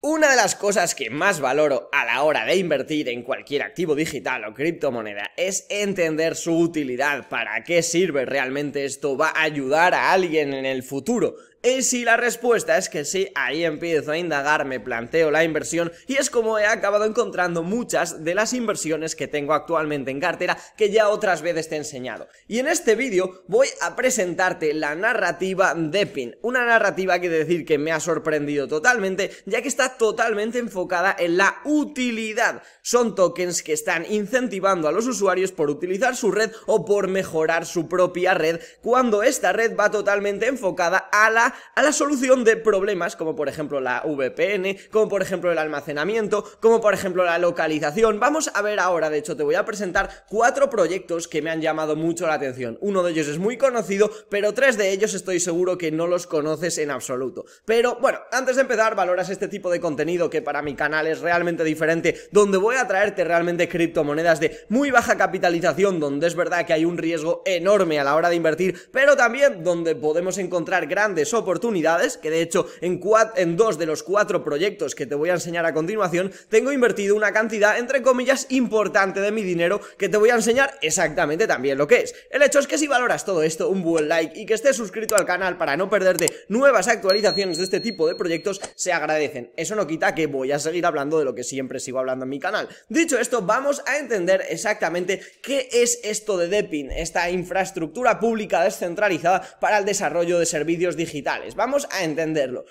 Una de las cosas que más valoro a la hora de invertir en cualquier activo digital o criptomoneda es entender su utilidad, para qué sirve realmente esto, va a ayudar a alguien en el futuro, y si la respuesta es que sí, ahí empiezo a indagar, me planteo la inversión y es como he acabado encontrando muchas de las inversiones que tengo actualmente en cartera que ya otras veces te he enseñado. Y en este vídeo voy a presentarte la narrativa de PIN, una narrativa que decir que me ha sorprendido totalmente ya que está totalmente enfocada en la utilidad. Son tokens que están incentivando a los usuarios por utilizar su red o por mejorar su propia red cuando esta red va totalmente enfocada a la a la solución de problemas como por ejemplo la VPN, como por ejemplo el almacenamiento, como por ejemplo la localización. Vamos a ver ahora, de hecho te voy a presentar cuatro proyectos que me han llamado mucho la atención. Uno de ellos es muy conocido, pero tres de ellos estoy seguro que no los conoces en absoluto. Pero bueno, antes de empezar, valoras este tipo de contenido que para mi canal es realmente diferente, donde voy a traerte realmente criptomonedas de muy baja capitalización, donde es verdad que hay un riesgo enorme a la hora de invertir, pero también donde podemos encontrar grandes oportunidades, que de hecho en, dos de los cuatro proyectos que te voy a enseñar a continuación, tengo invertido una cantidad, entre comillas, importante de mi dinero, que te voy a enseñar exactamente también lo que es. El hecho es que si valoras todo esto, un buen like y que estés suscrito al canal para no perderte nuevas actualizaciones de este tipo de proyectos, se agradecen. Eso no quita que voy a seguir hablando de lo que siempre sigo hablando en mi canal. Dicho esto, vamos a entender exactamente qué es esto de DEPIN, esta infraestructura pública descentralizada para el desarrollo de servicios digitales Vamos a entenderlo.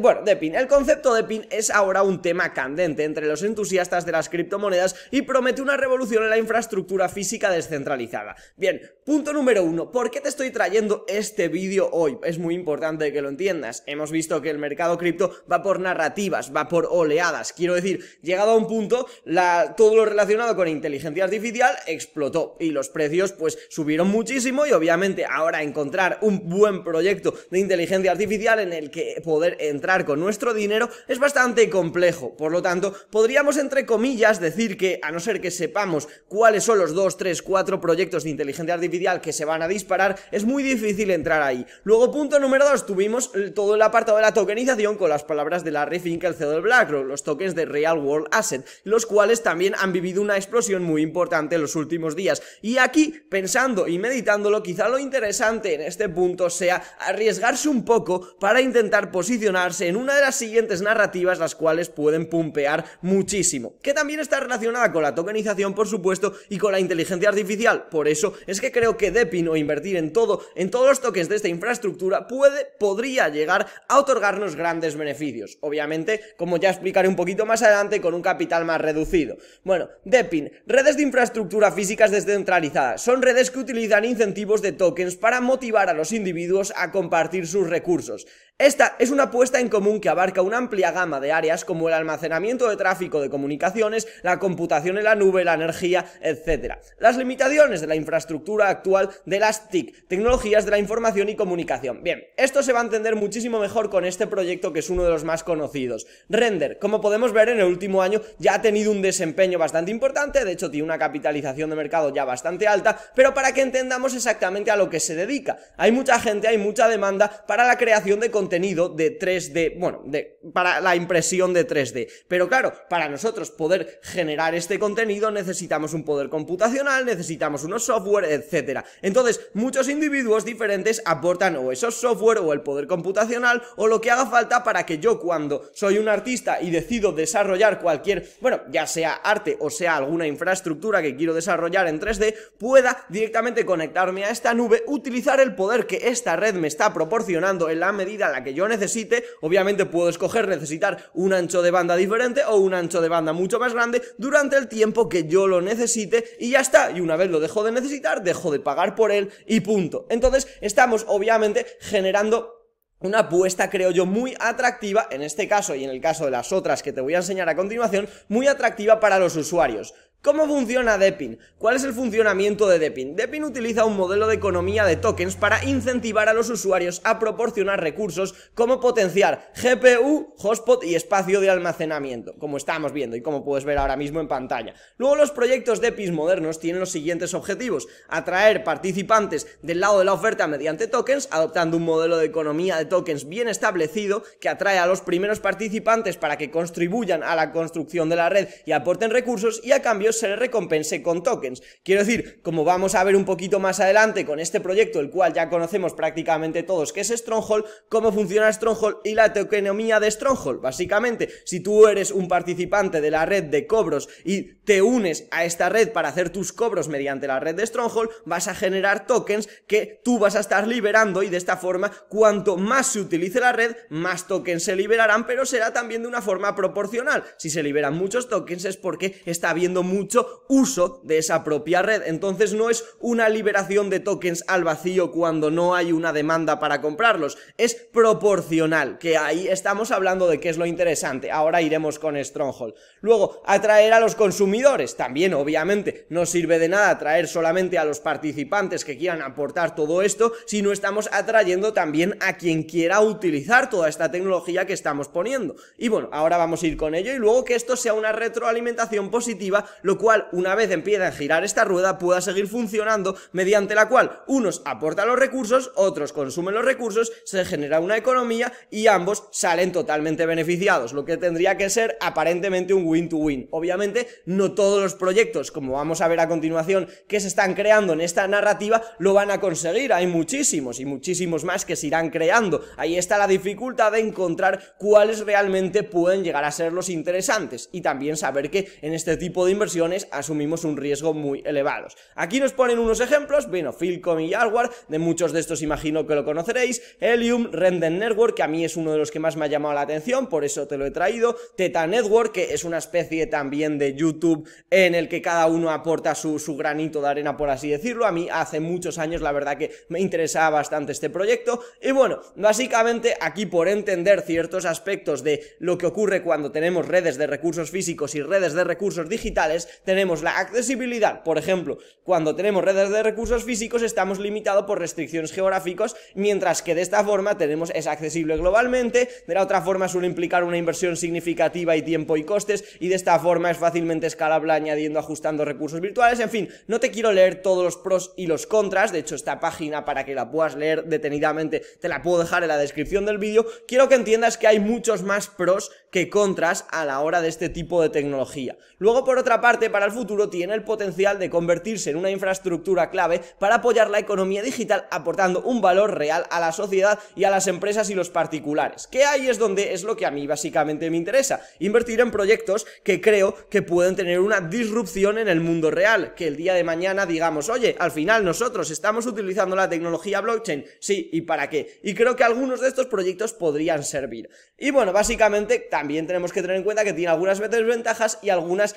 bueno, de pin. El concepto de pin es ahora un tema candente entre los entusiastas de las criptomonedas y promete una revolución en la infraestructura física descentralizada. Bien, punto número uno. ¿Por qué te estoy trayendo este vídeo hoy? Es muy importante que lo entiendas. Hemos visto que el mercado cripto va por narrativas, va por oleadas. Quiero decir, llegado a un punto, la, todo lo relacionado con inteligencia artificial explotó y los precios pues subieron muchísimo y obviamente ahora encontrar un buen proyecto de inteligencia inteligencia artificial en el que poder entrar con nuestro dinero es bastante complejo. Por lo tanto, podríamos entre comillas decir que, a no ser que sepamos cuáles son los 2, 3, 4 proyectos de inteligencia artificial que se van a disparar, es muy difícil entrar ahí. Luego, punto número 2, tuvimos todo el apartado de la tokenización con las palabras de la Fink, el CEO del BlackRock, los tokens de Real World Asset, los cuales también han vivido una explosión muy importante en los últimos días. Y aquí, pensando y meditándolo, quizá lo interesante en este punto sea arriesgarse un poco para intentar posicionarse en una de las siguientes narrativas las cuales pueden pumpear muchísimo, que también está relacionada con la tokenización por supuesto y con la inteligencia artificial, por eso es que creo que Depin o invertir en todo, en todos los tokens de esta infraestructura puede, podría llegar a otorgarnos grandes beneficios, obviamente como ya explicaré un poquito más adelante con un capital más reducido. Bueno, Depin, redes de infraestructura físicas descentralizadas, son redes que utilizan incentivos de tokens para motivar a los individuos a compartir sus recursos. Esta es una apuesta en común que abarca una amplia gama de áreas como el almacenamiento de tráfico de comunicaciones, la computación en la nube, la energía, etc. Las limitaciones de la infraestructura actual de las TIC, tecnologías de la información y comunicación. Bien, esto se va a entender muchísimo mejor con este proyecto que es uno de los más conocidos. Render, como podemos ver en el último año, ya ha tenido un desempeño bastante importante, de hecho tiene una capitalización de mercado ya bastante alta, pero para que entendamos exactamente a lo que se dedica. Hay mucha gente, hay mucha demanda para la creación de contenido contenido de 3D, bueno, de, para la impresión de 3D. Pero claro, para nosotros poder generar este contenido necesitamos un poder computacional, necesitamos unos software, etcétera Entonces, muchos individuos diferentes aportan o esos software o el poder computacional o lo que haga falta para que yo cuando soy un artista y decido desarrollar cualquier, bueno, ya sea arte o sea alguna infraestructura que quiero desarrollar en 3D, pueda directamente conectarme a esta nube, utilizar el poder que esta red me está proporcionando en la medida la que yo necesite. Obviamente puedo escoger necesitar un ancho de banda diferente o un ancho de banda mucho más grande durante el tiempo que yo lo necesite y ya está. Y una vez lo dejo de necesitar, dejo de pagar por él y punto. Entonces estamos obviamente generando una apuesta, creo yo, muy atractiva, en este caso y en el caso de las otras que te voy a enseñar a continuación, muy atractiva para los usuarios. ¿Cómo funciona Depin? ¿Cuál es el funcionamiento de Depin? Depin utiliza un modelo de economía de tokens para incentivar a los usuarios a proporcionar recursos como potenciar GPU, hotspot y espacio de almacenamiento, como estamos viendo y como puedes ver ahora mismo en pantalla. Luego los proyectos Depin modernos tienen los siguientes objetivos, atraer participantes del lado de la oferta mediante tokens, adoptando un modelo de economía de tokens bien establecido que atrae a los primeros participantes para que contribuyan a la construcción de la red y aporten recursos y a cambio se le recompense con tokens. Quiero decir, como vamos a ver un poquito más adelante con este proyecto, el cual ya conocemos prácticamente todos, que es Stronghold, cómo funciona Stronghold y la tokenomía de Stronghold. Básicamente, si tú eres un participante de la red de cobros y te unes a esta red para hacer tus cobros mediante la red de Stronghold, vas a generar tokens que tú vas a estar liberando y de esta forma, cuanto más se utilice la red, más tokens se liberarán, pero será también de una forma proporcional. Si se liberan muchos tokens es porque está habiendo mucho uso de esa propia red. Entonces no es una liberación de tokens al vacío cuando no hay una demanda para comprarlos, es proporcional, que ahí estamos hablando de qué es lo interesante. Ahora iremos con Stronghold. Luego, atraer a los consumidores. También, obviamente, no sirve de nada atraer solamente a los participantes que quieran aportar todo esto si no estamos atrayendo también a quien quiera utilizar toda esta tecnología que estamos poniendo. Y bueno, ahora vamos a ir con ello y luego que esto sea una retroalimentación positiva, lo cual una vez empieza a girar esta rueda pueda seguir funcionando mediante la cual unos aportan los recursos, otros consumen los recursos, se genera una economía y ambos salen totalmente beneficiados, lo que tendría que ser aparentemente un win-to-win. Obviamente no todos los proyectos, como vamos a ver a continuación, que se están creando en esta narrativa, lo van a conseguir, hay muchísimos y muchísimos más que se irán creando. Ahí está la dificultad de encontrar cuáles realmente pueden llegar a ser los interesantes y también saber que en este tipo de inversión asumimos un riesgo muy elevados. Aquí nos ponen unos ejemplos, bueno, Philcom y hardware de muchos de estos imagino que lo conoceréis, Helium, Render Network, que a mí es uno de los que más me ha llamado la atención, por eso te lo he traído, Teta Network, que es una especie también de YouTube en el que cada uno aporta su, su granito de arena, por así decirlo, a mí hace muchos años la verdad que me interesaba bastante este proyecto, y bueno, básicamente aquí por entender ciertos aspectos de lo que ocurre cuando tenemos redes de recursos físicos y redes de recursos digitales, tenemos la accesibilidad, por ejemplo, cuando tenemos redes de recursos físicos estamos limitados por restricciones geográficas, mientras que de esta forma tenemos es accesible globalmente, de la otra forma suele implicar una inversión significativa y tiempo y costes, y de esta forma es fácilmente escalable añadiendo, ajustando recursos virtuales, en fin, no te quiero leer todos los pros y los contras, de hecho esta página para que la puedas leer detenidamente te la puedo dejar en la descripción del vídeo, quiero que entiendas que hay muchos más pros que contras a la hora de este tipo de tecnología. Luego, por otra parte, para el futuro tiene el potencial de convertirse en una infraestructura clave para apoyar la economía digital aportando un valor real a la sociedad y a las empresas y los particulares. Que ahí es donde es lo que a mí básicamente me interesa, invertir en proyectos que creo que pueden tener una disrupción en el mundo real, que el día de mañana digamos, oye, al final nosotros estamos utilizando la tecnología blockchain, sí, ¿y para qué? Y creo que algunos de estos proyectos podrían servir. Y bueno, básicamente también tenemos que tener en cuenta que tiene algunas ventajas y algunas,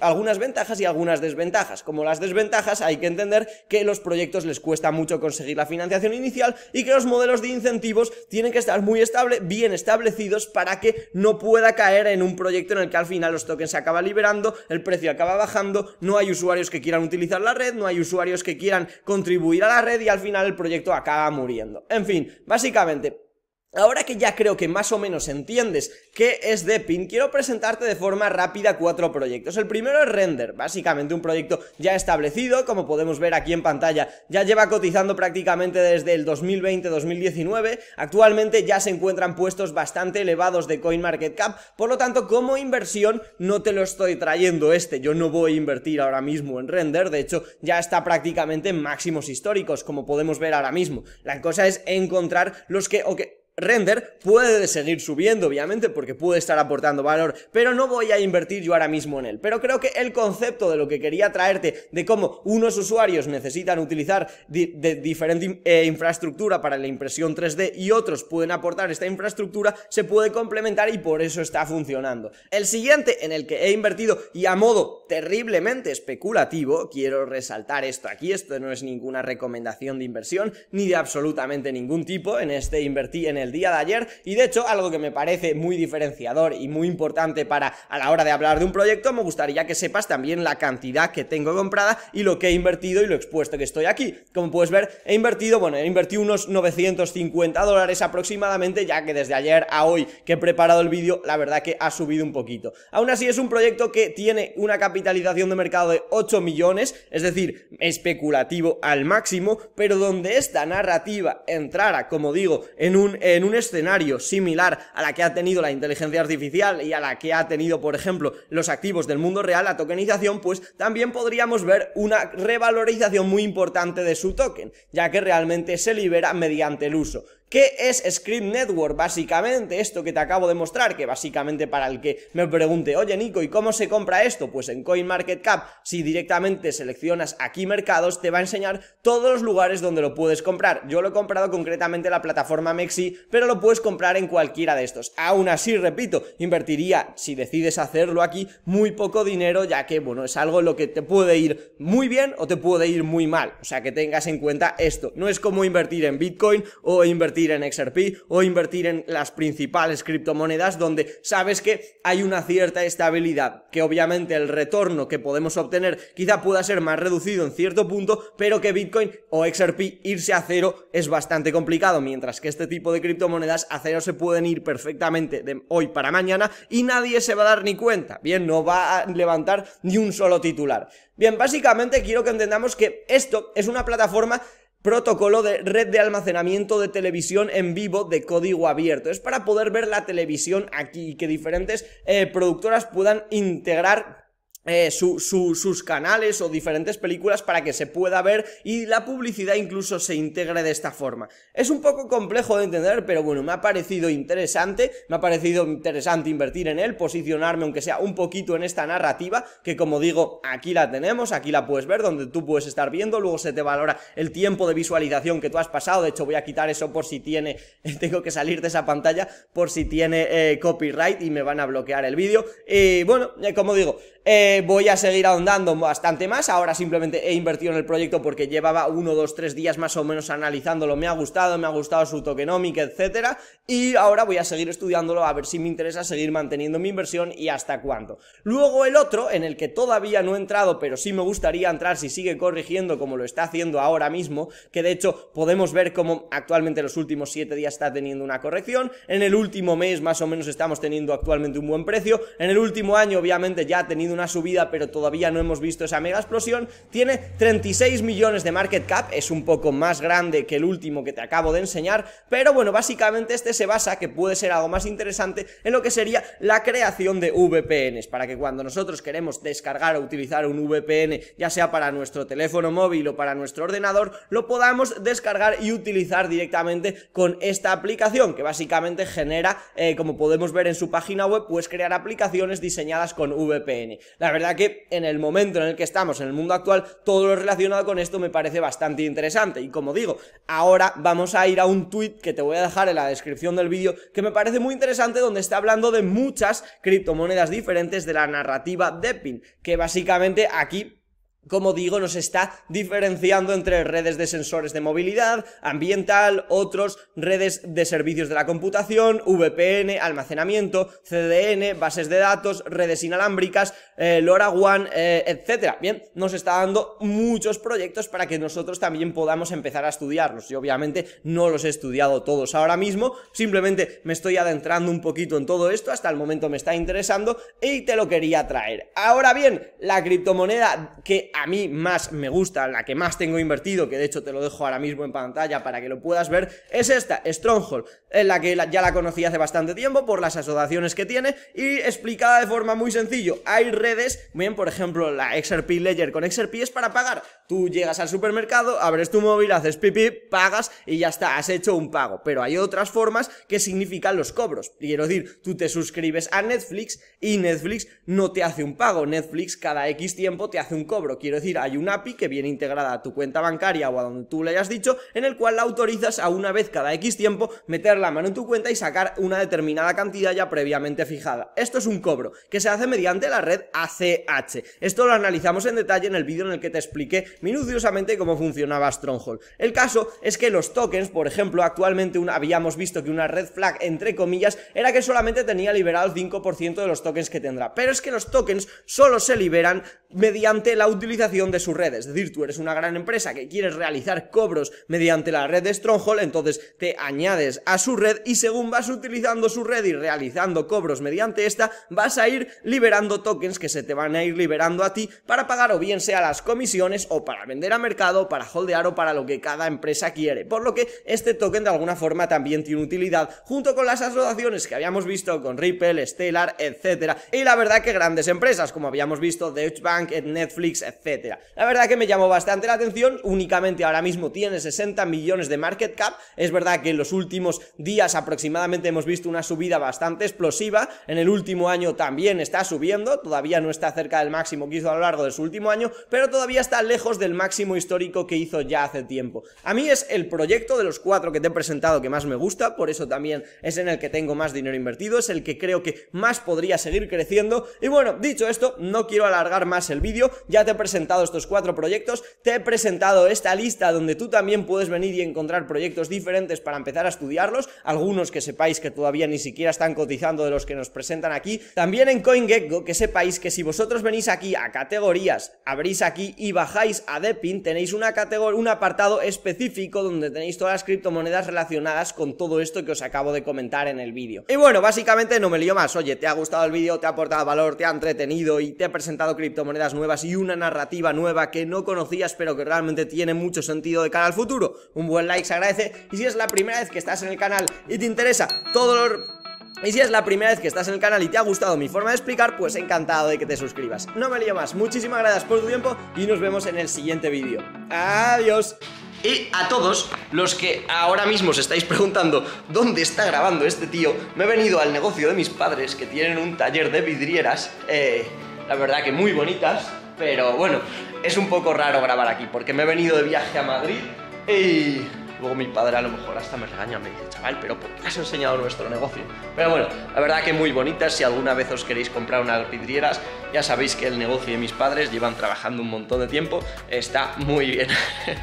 algunas ventajas y algunas desventajas. Como las desventajas, hay que entender que los proyectos les cuesta mucho conseguir la financiación inicial y que los modelos de incentivos tienen que estar muy estable, bien establecidos para que no pueda caer en un proyecto en el que al final los tokens se acaba liberando, el precio acaba bajando, no hay usuarios que quieran utilizar la red, no hay usuarios que quieran contribuir a la red y al final el proyecto acaba muriendo. En fin, básicamente, Ahora que ya creo que más o menos entiendes qué es Depin, quiero presentarte de forma rápida cuatro proyectos. El primero es Render, básicamente un proyecto ya establecido, como podemos ver aquí en pantalla, ya lleva cotizando prácticamente desde el 2020-2019, actualmente ya se encuentran puestos bastante elevados de CoinMarketCap, por lo tanto como inversión no te lo estoy trayendo este, yo no voy a invertir ahora mismo en Render, de hecho ya está prácticamente en máximos históricos, como podemos ver ahora mismo. La cosa es encontrar los que render puede seguir subiendo obviamente porque puede estar aportando valor pero no voy a invertir yo ahora mismo en él pero creo que el concepto de lo que quería traerte de cómo unos usuarios necesitan utilizar de diferente eh, infraestructura para la impresión 3D y otros pueden aportar esta infraestructura se puede complementar y por eso está funcionando el siguiente en el que he invertido y a modo terriblemente especulativo quiero resaltar esto aquí esto no es ninguna recomendación de inversión ni de absolutamente ningún tipo en este invertí en el el día de ayer y de hecho algo que me parece muy diferenciador y muy importante para a la hora de hablar de un proyecto me gustaría que sepas también la cantidad que tengo comprada y lo que he invertido y lo expuesto que estoy aquí. Como puedes ver, he invertido, bueno, he invertido unos 950 dólares aproximadamente ya que desde ayer a hoy que he preparado el vídeo, la verdad que ha subido un poquito. Aún así es un proyecto que tiene una capitalización de mercado de 8 millones, es decir, especulativo al máximo, pero donde esta narrativa entrara, como digo, en un... Eh, en un escenario similar a la que ha tenido la inteligencia artificial y a la que ha tenido, por ejemplo, los activos del mundo real, la tokenización, pues también podríamos ver una revalorización muy importante de su token, ya que realmente se libera mediante el uso. ¿Qué es Script Network? Básicamente esto que te acabo de mostrar, que básicamente para el que me pregunte, oye Nico, ¿y cómo se compra esto? Pues en CoinMarketCap, si directamente seleccionas aquí mercados, te va a enseñar todos los lugares donde lo puedes comprar. Yo lo he comprado concretamente en la plataforma Mexi, pero lo puedes comprar en cualquiera de estos. Aún así, repito, invertiría, si decides hacerlo aquí, muy poco dinero, ya que, bueno, es algo en lo que te puede ir muy bien o te puede ir muy mal. O sea, que tengas en cuenta esto. No es como invertir en Bitcoin o invertir en XRP o invertir en las principales criptomonedas donde sabes que hay una cierta estabilidad, que obviamente el retorno que podemos obtener quizá pueda ser más reducido en cierto punto, pero que Bitcoin o XRP irse a cero es bastante complicado, mientras que este tipo de criptomonedas a cero se pueden ir perfectamente de hoy para mañana y nadie se va a dar ni cuenta, bien, no va a levantar ni un solo titular. Bien, básicamente quiero que entendamos que esto es una plataforma protocolo de red de almacenamiento de televisión en vivo de código abierto. Es para poder ver la televisión aquí y que diferentes eh, productoras puedan integrar eh, sus canales o diferentes películas para que se pueda ver y la publicidad incluso se integre de esta forma. Es un poco complejo de entender, pero bueno, me ha parecido interesante, me ha parecido interesante invertir en él, posicionarme aunque sea un poquito en esta narrativa, que como digo, aquí la tenemos, aquí la puedes ver, donde tú puedes estar viendo, luego se te valora el tiempo de visualización que tú has pasado, de hecho voy a quitar eso por si tiene, tengo que salir de esa pantalla por si tiene eh, copyright y me van a bloquear el vídeo. Y bueno, eh, como digo, eh, voy a seguir ahondando bastante más. Ahora simplemente he invertido en el proyecto porque llevaba uno, dos, tres días más o menos analizándolo. Me ha gustado, me ha gustado su tokenomic, etcétera. Y ahora voy a seguir estudiándolo a ver si me interesa seguir manteniendo mi inversión y hasta cuándo Luego el otro, en el que todavía no he entrado, pero sí me gustaría entrar si sigue corrigiendo como lo está haciendo ahora mismo, que de hecho podemos ver cómo actualmente los últimos 7 días está teniendo una corrección, en el último mes más o menos estamos teniendo actualmente un buen precio, en el último año obviamente ya ha tenido una subida vida pero todavía no hemos visto esa mega explosión. Tiene 36 millones de market cap, es un poco más grande que el último que te acabo de enseñar, pero bueno, básicamente este se basa, que puede ser algo más interesante, en lo que sería la creación de VPNs, para que cuando nosotros queremos descargar o utilizar un VPN, ya sea para nuestro teléfono móvil o para nuestro ordenador, lo podamos descargar y utilizar directamente con esta aplicación, que básicamente genera, eh, como podemos ver en su página web, pues crear aplicaciones diseñadas con VPN. La verdad que en el momento en el que estamos, en el mundo actual, todo lo relacionado con esto me parece bastante interesante. Y como digo, ahora vamos a ir a un tweet que te voy a dejar en la descripción del vídeo, que me parece muy interesante, donde está hablando de muchas criptomonedas diferentes de la narrativa de Pin, que básicamente aquí como digo, nos está diferenciando entre redes de sensores de movilidad, ambiental, otros, redes de servicios de la computación, VPN, almacenamiento, CDN, bases de datos, redes inalámbricas, eh, Lora LoRaWAN, eh, etcétera. Bien, nos está dando muchos proyectos para que nosotros también podamos empezar a estudiarlos. Yo obviamente no los he estudiado todos ahora mismo, simplemente me estoy adentrando un poquito en todo esto, hasta el momento me está interesando y te lo quería traer. Ahora bien, la criptomoneda que a mí más me gusta, la que más tengo invertido, que de hecho te lo dejo ahora mismo en pantalla para que lo puedas ver, es esta, Stronghold, en la que ya la conocí hace bastante tiempo por las asociaciones que tiene y explicada de forma muy sencillo. Hay redes, bien, por ejemplo, la XRP Ledger con XRP es para pagar. Tú llegas al supermercado, abres tu móvil, haces pipí, pagas y ya está, has hecho un pago. Pero hay otras formas que significan los cobros. Quiero decir, tú te suscribes a Netflix y Netflix no te hace un pago. Netflix cada X tiempo te hace un cobro. Quiero decir, hay un API que viene integrada a tu cuenta bancaria o a donde tú le hayas dicho, en el cual la autorizas a una vez cada X tiempo meter la mano en tu cuenta y sacar una determinada cantidad ya previamente fijada. Esto es un cobro que se hace mediante la red ACH. Esto lo analizamos en detalle en el vídeo en el que te expliqué minuciosamente cómo funcionaba Stronghold. El caso es que los tokens, por ejemplo, actualmente habíamos visto que una red flag, entre comillas, era que solamente tenía liberado el 5% de los tokens que tendrá. Pero es que los tokens solo se liberan mediante la utilización de sus redes, Es decir, tú eres una gran empresa que quieres realizar cobros mediante la red de Stronghold, entonces te añades a su red y según vas utilizando su red y realizando cobros mediante esta, vas a ir liberando tokens que se te van a ir liberando a ti para pagar o bien sea las comisiones o para vender a mercado, para holdear o para lo que cada empresa quiere. Por lo que este token de alguna forma también tiene utilidad junto con las asociaciones que habíamos visto con Ripple, Stellar, etcétera Y la verdad que grandes empresas como habíamos visto Deutsche Bank, Netflix, etc la verdad que me llamó bastante la atención, únicamente ahora mismo tiene 60 millones de market cap, es verdad que en los últimos días aproximadamente hemos visto una subida bastante explosiva, en el último año también está subiendo, todavía no está cerca del máximo que hizo a lo largo de su último año, pero todavía está lejos del máximo histórico que hizo ya hace tiempo. A mí es el proyecto de los cuatro que te he presentado que más me gusta, por eso también es en el que tengo más dinero invertido, es el que creo que más podría seguir creciendo, y bueno, dicho esto, no quiero alargar más el vídeo, ya te he estos cuatro proyectos, te he presentado esta lista donde tú también puedes venir y encontrar proyectos diferentes para empezar a estudiarlos, algunos que sepáis que todavía ni siquiera están cotizando de los que nos presentan aquí, también en CoinGecko que sepáis que si vosotros venís aquí a categorías, abrís aquí y bajáis a Depin, tenéis una categoría, un apartado específico donde tenéis todas las criptomonedas relacionadas con todo esto que os acabo de comentar en el vídeo. Y bueno, básicamente no me lío más, oye, ¿te ha gustado el vídeo? ¿Te ha aportado valor? ¿Te ha entretenido? ¿Y te he presentado criptomonedas nuevas y una narrativa nueva que no conocías pero que realmente tiene mucho sentido de cara al futuro. Un buen like se agradece y si es la primera vez que estás en el canal y te interesa todo lo... Y si es la primera vez que estás en el canal y te ha gustado mi forma de explicar, pues encantado de que te suscribas. No me lío más, muchísimas gracias por tu tiempo y nos vemos en el siguiente vídeo. Adiós. Y a todos los que ahora mismo os estáis preguntando dónde está grabando este tío, me he venido al negocio de mis padres que tienen un taller de vidrieras, eh, la verdad que muy bonitas, pero bueno, es un poco raro grabar aquí porque me he venido de viaje a Madrid y luego mi padre a lo mejor hasta me regaña, me dice, chaval, pero ¿por qué has enseñado nuestro negocio? Pero bueno, la verdad que muy bonita, si alguna vez os queréis comprar unas vidrieras, ya sabéis que el negocio de mis padres llevan trabajando un montón de tiempo, está muy bien.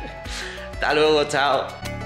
Hasta luego, chao.